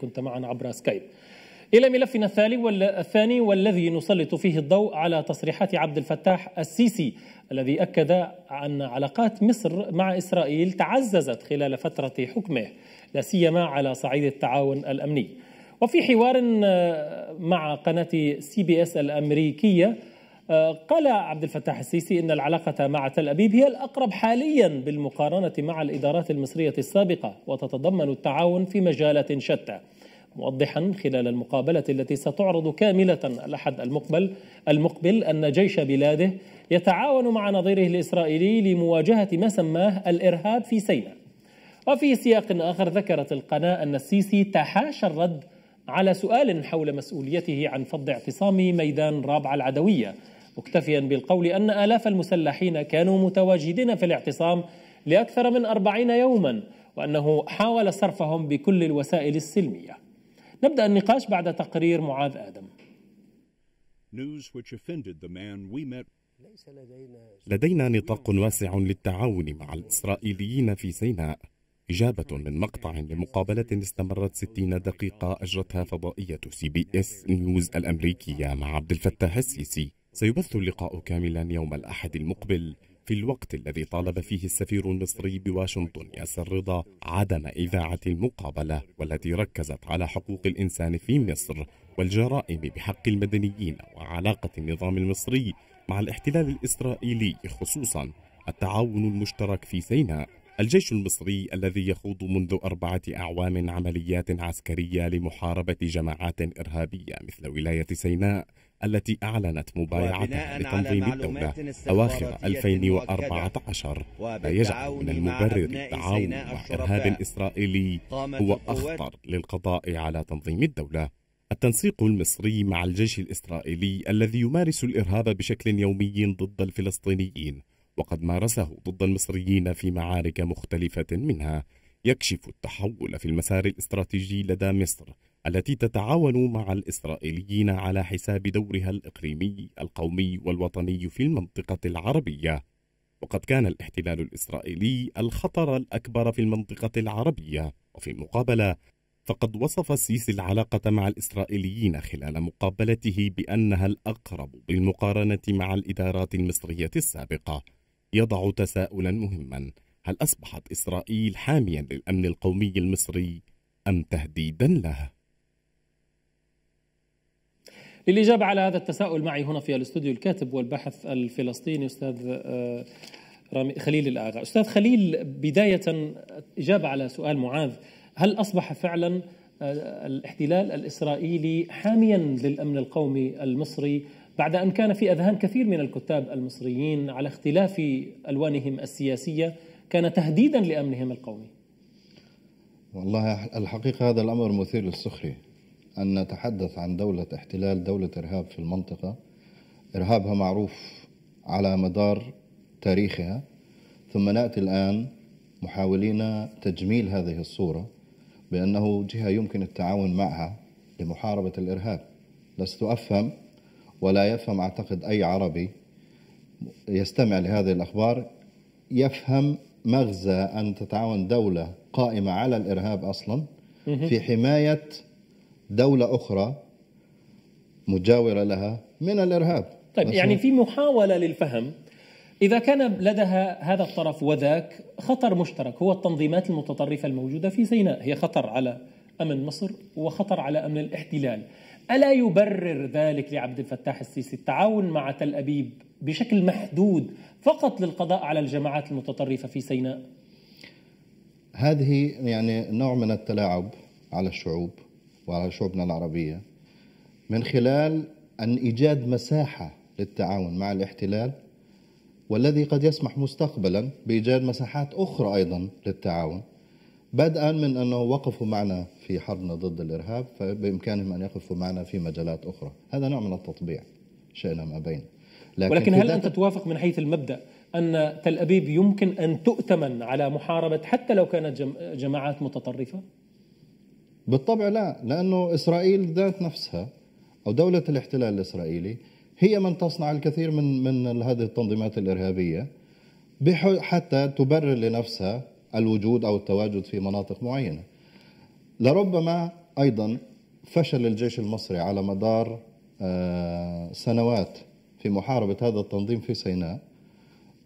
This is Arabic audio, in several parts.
كنت معنا عبر سكايب إلى ملفنا الثاني والذي نسلط فيه الضوء على تصريحات عبد الفتاح السيسي الذي أكد أن علاقات مصر مع إسرائيل تعززت خلال فترة حكمه لا سيما على صعيد التعاون الأمني وفي حوار آه، مع قناة سي بي اس الأمريكية آه، قال عبد الفتاح السيسي ان العلاقه مع تل ابيب هي الاقرب حاليا بالمقارنه مع الادارات المصريه السابقه وتتضمن التعاون في مجالات شتى موضحا خلال المقابله التي ستعرض كامله الاحد المقبل المقبل ان جيش بلاده يتعاون مع نظيره الاسرائيلي لمواجهه ما سماه الارهاب في سيناء وفي سياق اخر ذكرت القناه ان السيسي تحاشى الرد على سؤال حول مسؤوليته عن فض اعتصام ميدان رابعة العدوية مكتفيا بالقول أن آلاف المسلحين كانوا متواجدين في الاعتصام لأكثر من أربعين يوما وأنه حاول صرفهم بكل الوسائل السلمية نبدأ النقاش بعد تقرير معاذ آدم لدينا نطاق واسع للتعاون مع الإسرائيليين في سيناء إجابة من مقطع لمقابلة استمرت 60 دقيقة أجرتها فضائية سي بي إس نيوز الأمريكية مع عبد الفتاح السيسي سيبث اللقاء كاملا يوم الأحد المقبل في الوقت الذي طالب فيه السفير المصري بواشنطن ياسر رضا عدم إذاعة المقابلة والتي ركزت على حقوق الإنسان في مصر والجرائم بحق المدنيين وعلاقة النظام المصري مع الاحتلال الإسرائيلي خصوصا التعاون المشترك في سيناء الجيش المصري الذي يخوض منذ أربعة أعوام عمليات عسكرية لمحاربة جماعات إرهابية مثل ولاية سيناء التي أعلنت مبايعتها لتنظيم الدولة أواخر 2014 ما يجعل من المبرر التعاون مع إرهاب إسرائيلي هو أخطر للقضاء على تنظيم الدولة التنسيق المصري مع الجيش الإسرائيلي الذي يمارس الإرهاب بشكل يومي ضد الفلسطينيين وقد مارسه ضد المصريين في معارك مختلفة منها يكشف التحول في المسار الاستراتيجي لدى مصر التي تتعاون مع الإسرائيليين على حساب دورها الإقليمي القومي والوطني في المنطقة العربية وقد كان الاحتلال الإسرائيلي الخطر الأكبر في المنطقة العربية وفي المقابلة فقد وصف السيسي العلاقة مع الإسرائيليين خلال مقابلته بأنها الأقرب بالمقارنة مع الإدارات المصرية السابقة يضع تساؤلا مهما هل أصبحت إسرائيل حاميا للأمن القومي المصري أم تهديدا له؟ للإجابة على هذا التساؤل معي هنا في الاستوديو الكاتب والباحث الفلسطيني أستاذ آه، رامي خليل الآغا أستاذ خليل بداية إجابة على سؤال معاذ هل أصبح فعلا آه، الاحتلال الإسرائيلي حاميا للأمن القومي المصري بعد أن كان في أذهان كثير من الكتاب المصريين على اختلاف ألوانهم السياسية كان تهديدا لأمنهم القومي والله الحقيقة هذا الأمر مثير للسخرية أن نتحدث عن دولة احتلال دولة إرهاب في المنطقة إرهابها معروف على مدار تاريخها ثم نأتي الآن محاولين تجميل هذه الصورة بأنه جهة يمكن التعاون معها لمحاربة الإرهاب لست أفهم ولا يفهم أعتقد أي عربي يستمع لهذه الأخبار يفهم مغزى أن تتعاون دولة قائمة على الإرهاب أصلا في حماية دولة أخرى مجاورة لها من الإرهاب طيب يعني في محاولة للفهم إذا كان لدى هذا الطرف وذاك خطر مشترك هو التنظيمات المتطرفة الموجودة في سيناء هي خطر على أمن مصر وخطر على أمن الاحتلال ألا يبرر ذلك لعبد الفتاح السيسي التعاون مع تل أبيب بشكل محدود فقط للقضاء على الجماعات المتطرفة في سيناء؟ هذه يعني نوع من التلاعب على الشعوب وعلى شعوبنا العربية من خلال أن إيجاد مساحة للتعاون مع الاحتلال والذي قد يسمح مستقبلا بإيجاد مساحات أخرى أيضا للتعاون بدءا من انه وقفوا معنا في حربنا ضد الارهاب فبامكانهم ان يقفوا معنا في مجالات اخرى، هذا نوع من التطبيع شئنا ام ابينا. لكن, ولكن هل انت توافق من حيث المبدا ان تل ابيب يمكن ان تؤتمن على محاربه حتى لو كانت جماعات متطرفه؟ بالطبع لا، لانه اسرائيل ذات نفسها او دوله الاحتلال الاسرائيلي هي من تصنع الكثير من من هذه التنظيمات الارهابيه حتى تبرر لنفسها الوجود أو التواجد في مناطق معينة لربما أيضا فشل الجيش المصري على مدار آه، سنوات في محاربة هذا التنظيم في سيناء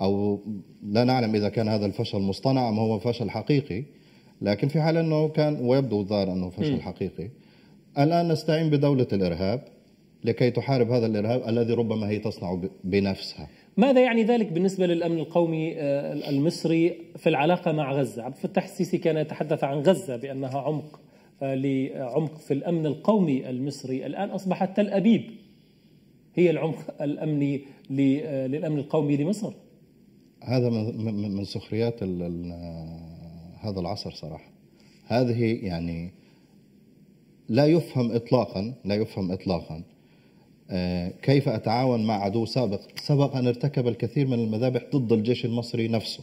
أو لا نعلم إذا كان هذا الفشل مصطنع أم هو فشل حقيقي لكن في حال أنه كان ويبدو ظاهر أنه فشل م. حقيقي الآن نستعين بدولة الإرهاب لكي تحارب هذا الإرهاب الذي ربما هي تصنع بنفسها ماذا يعني ذلك بالنسبة للأمن القومي آه، المصري في العلاقة مع غزة عبد الفتاح السيسي كان يتحدث عن غزة بأنها عمق آه، لعمق في الأمن القومي المصري الآن أصبحت تل أبيب هي العمق الأمني آه، للأمن القومي لمصر هذا من سخريات هذا العصر صراحة هذه يعني لا يفهم إطلاقا لا يفهم إطلاقا آه، كيف أتعاون مع عدو سابق سبق أن ارتكب الكثير من المذابح ضد الجيش المصري نفسه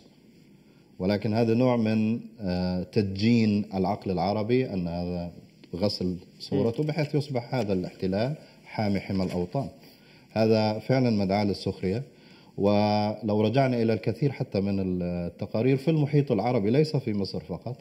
ولكن هذا نوع من آه، تدجين العقل العربي أن هذا غسل صورته بحيث يصبح هذا الاحتلال حامي حمى الأوطان هذا فعلا مدعاة للسخرية ولو رجعنا إلى الكثير حتى من التقارير في المحيط العربي ليس في مصر فقط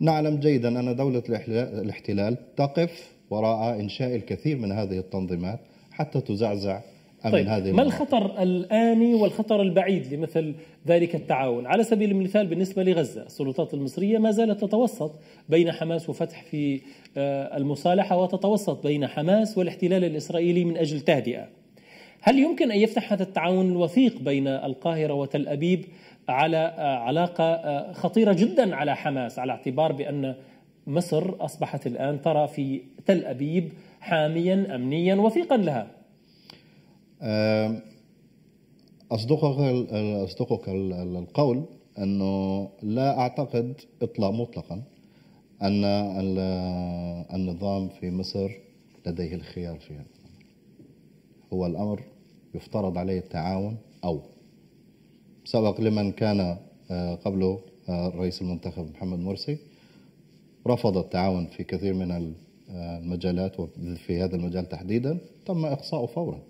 نعلم جيدا أن دولة الاحتلال تقف وراء إنشاء الكثير من هذه التنظيمات حتى تزعزع أمن طيب هذه ما الخطر الآني والخطر البعيد لمثل ذلك التعاون على سبيل المثال بالنسبة لغزة السلطات المصرية ما زالت تتوسط بين حماس وفتح في آه، المصالحة وتتوسط بين حماس والاحتلال الإسرائيلي من أجل تهدئة هل يمكن أن يفتح هذا التعاون الوثيق بين القاهرة وتل أبيب على آه، علاقة آه، خطيرة جدا على حماس على اعتبار بأن مصر أصبحت الآن ترى في تل أبيب حاميا أمنيا وثيقا لها أصدقك أصدقك القول أنه لا أعتقد إطلاق مطلقا أن النظام في مصر لديه الخيار فيها هو الأمر يفترض عليه التعاون أو سبق لمن كان أه، قبله أه، الرئيس المنتخب محمد مرسي رفض التعاون في كثير من المجالات وفي هذا المجال تحديدا تم إقصاؤه فورا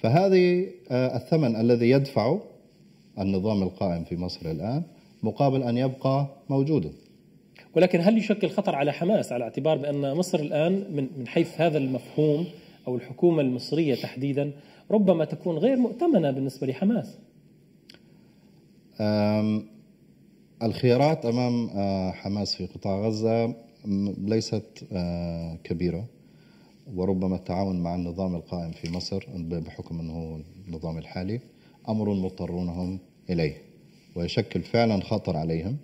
فهذه آه، الثمن الذي يدفعه النظام القائم في مصر الآن مقابل أن يبقى موجودا ولكن هل يشكل خطر على حماس على اعتبار بأن مصر الآن من, من حيث هذا المفهوم أو الحكومة المصرية تحديدا ربما تكون غير مؤتمنة بالنسبة لحماس الخيارات أمام آه، حماس في قطاع غزة ليست آه، كبيرة وربما التعاون مع النظام القائم في مصر بحكم أنه النظام الحالي أمر مضطرونهم إليه ويشكل فعلا خطر عليهم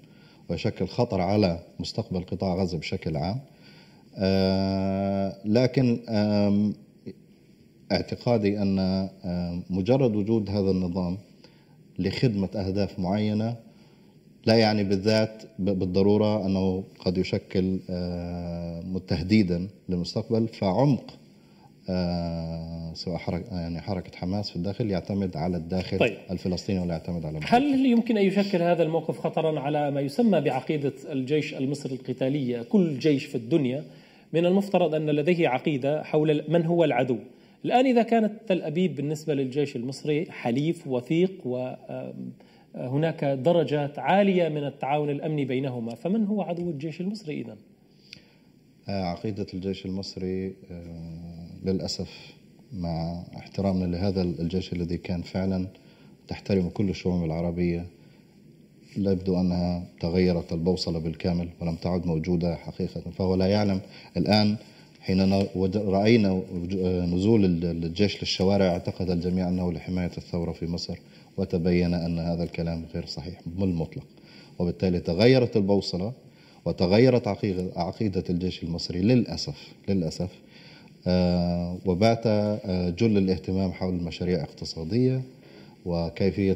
ويشكل خطر على مستقبل قطاع غزة بشكل عام آه، لكن اعتقادي أن مجرد وجود هذا النظام لخدمة أهداف معينة لا يعني بالذات بالضرورة أنه قد يشكل آه، تهديدا للمستقبل فعمق آه، سواء حركة يعني حركة حماس في الداخل يعتمد على الداخل طيب. الفلسطيني ولا يعتمد على المدرسة. هل يمكن أن يشكل هذا الموقف خطرا على ما يسمى بعقيدة الجيش المصري القتالية كل جيش في الدنيا من المفترض أن لديه عقيدة حول من هو العدو الآن إذا كانت تل أبيب بالنسبة للجيش المصري حليف وثيق و هناك درجات عالية من التعاون الأمني بينهما فمن هو عدو الجيش المصري إذا؟ آه، عقيدة الجيش المصري آه، للأسف مع احترامنا لهذا الجيش الذي كان فعلا تحترم كل الشعوب العربية لا يبدو أنها تغيرت البوصلة بالكامل ولم تعد موجودة حقيقة فهو لا يعلم الآن حين رأينا آه، نزول الجيش للشوارع اعتقد الجميع أنه لحماية الثورة في مصر وتبين أن هذا الكلام غير صحيح بالمطلق وبالتالي تغيرت البوصلة وتغيرت عقيدة الجيش المصري للأسف للأسف آه، وبات آه، جل الاهتمام حول مشاريع اقتصادية وكيفية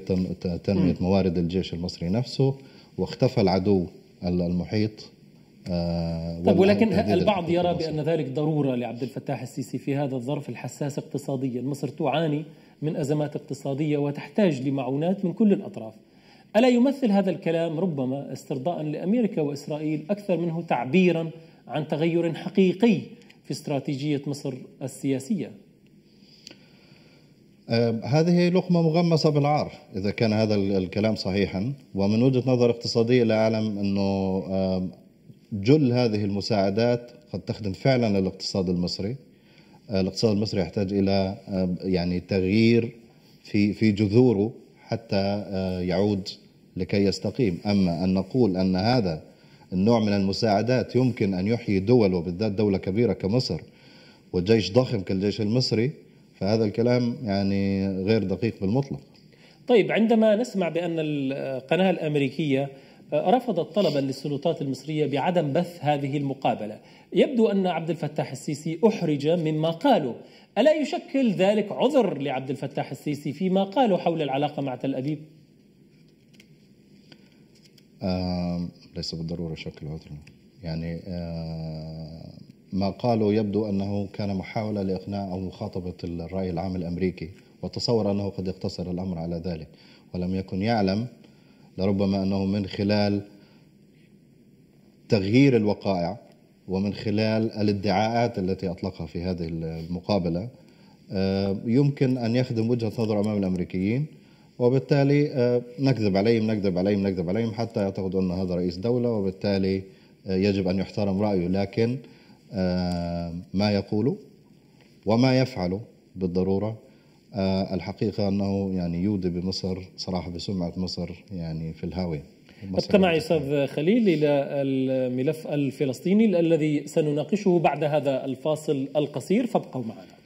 تنمية موارد الجيش المصري نفسه واختفى العدو المحيط آه، طب ولكن البعض يرى بأن ذلك ضرورة لعبد الفتاح السيسي في هذا الظرف الحساس اقتصاديا مصر تعاني من أزمات اقتصادية وتحتاج لمعونات من كل الأطراف ألا يمثل هذا الكلام ربما استرضاء لأمريكا وإسرائيل أكثر منه تعبيرا عن تغير حقيقي في استراتيجية مصر السياسية آه، هذه لقمة مغمسة بالعار إذا كان هذا الكلام صحيحا ومن وجهة نظر اقتصادية لا أعلم أنه جل هذه المساعدات قد تخدم فعلا الاقتصاد المصري آه، الاقتصاد المصري يحتاج الى آه، يعني تغيير في في جذوره حتى آه، يعود لكي يستقيم اما ان نقول ان هذا النوع من المساعدات يمكن ان يحيي دول وبالذات دوله كبيره كمصر وجيش ضخم كالجيش المصري فهذا الكلام يعني غير دقيق بالمطلق طيب عندما نسمع بان القناه الامريكيه رفض طلبا للسلطات المصرية بعدم بث هذه المقابلة يبدو أن عبد الفتاح السيسي أحرج مما قالوا ألا يشكل ذلك عذر لعبد الفتاح السيسي فيما قالوا حول العلاقة مع تل أبيب؟ آه ليس بالضرورة شكل عذر يعني آه ما قالوا يبدو أنه كان محاولة لإقناع أو مخاطبة الرأي العام الأمريكي وتصور أنه قد اقتصر الأمر على ذلك ولم يكن يعلم لربما أنه من خلال تغيير الوقائع ومن خلال الادعاءات التي أطلقها في هذه المقابلة آه، يمكن أن يخدم وجهة نظر أمام الأمريكيين وبالتالي آه، نكذب عليهم نكذب عليهم نكذب عليهم حتى يعتقدوا أن هذا رئيس دولة وبالتالي آه، يجب أن يحترم رأيه لكن ما يقوله وما يفعله بالضرورة آه الحقيقة أنه يعني يودي بمصر صراحة بسمعة مصر يعني في الهاوية استمع يعني. استاذ خليل الى الملف الفلسطيني الذي سنناقشه بعد هذا الفاصل القصير فابقوا معنا